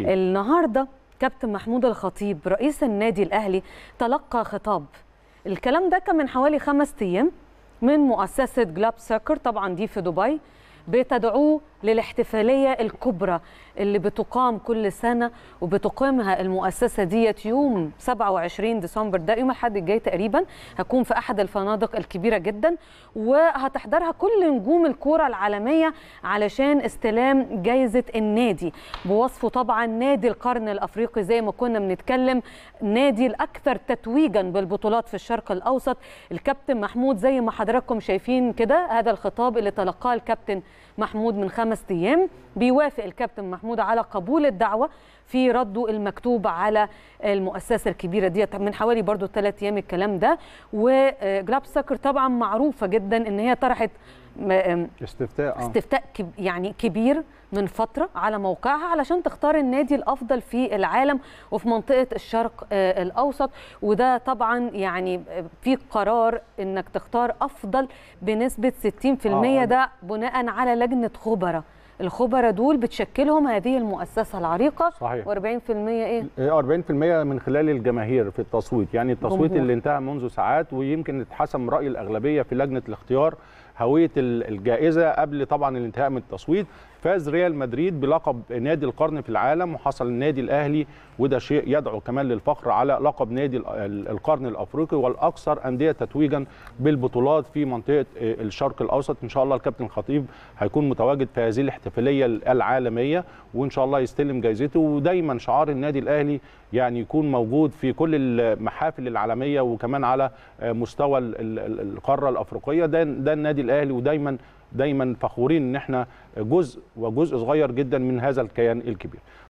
النهارده كابتن محمود الخطيب رئيس النادي الاهلي تلقى خطاب الكلام ده كان من حوالي خمس ايام من مؤسسه جلاب ساكر طبعا دي في دبي بتدعوه للاحتفالية الكبرى اللي بتقام كل سنة وبتقيمها المؤسسة ديت يوم 27 ديسمبر ده يوم الأحد الجاي تقريبا هكون في أحد الفنادق الكبيرة جدا وهتحضرها كل نجوم الكورة العالمية علشان استلام جايزة النادي بوصفه طبعا نادي القرن الأفريقي زي ما كنا بنتكلم نادي الأكثر تتويجا بالبطولات في الشرق الأوسط الكابتن محمود زي ما حضراتكم شايفين كده هذا الخطاب اللي تلقاه الكابتن محمود من خمس أيام بيوافق الكابتن محمود على قبول الدعوة في رده المكتوب على المؤسسه الكبيره ديت من حوالي برضو ثلاث ايام الكلام ده وجلاب آه، ساكر طبعا معروفه جدا ان هي طرحت استفتاء آه. استفتاء يعني كبير من فتره على موقعها علشان تختار النادي الافضل في العالم وفي منطقه الشرق آه، الاوسط وده طبعا يعني في قرار انك تختار افضل بنسبه 60% ده بناء على لجنه خبراء الخبراء دول بتشكلهم هذه المؤسسه العريقه صحيح و40% ايه 40% إيه، من خلال الجماهير في التصويت يعني التصويت جمهور. اللي انتهى منذ ساعات ويمكن اتحسم راي الاغلبيه في لجنه الاختيار هويه الجائزه قبل طبعا الانتهاء من التصويت فاز ريال مدريد بلقب نادي القرن في العالم وحصل النادي الاهلي وده شيء يدعو كمان للفخر على لقب نادي القرن الافريقي والاكثر انديه تتويجا بالبطولات في منطقه آه، الشرق الاوسط ان شاء الله الكابتن الخطيب هيكون متواجد في هذه الاحتفاليه العالميه وان شاء الله يستلم جايزته ودايما شعار النادي الاهلي يعني يكون موجود في كل المحافل العالميه وكمان على آه، مستوى القاره الافريقيه ده ده النادي النادي الاهلي ودايما دايما فخورين ان احنا جزء وجزء صغير جدا من هذا الكيان الكبير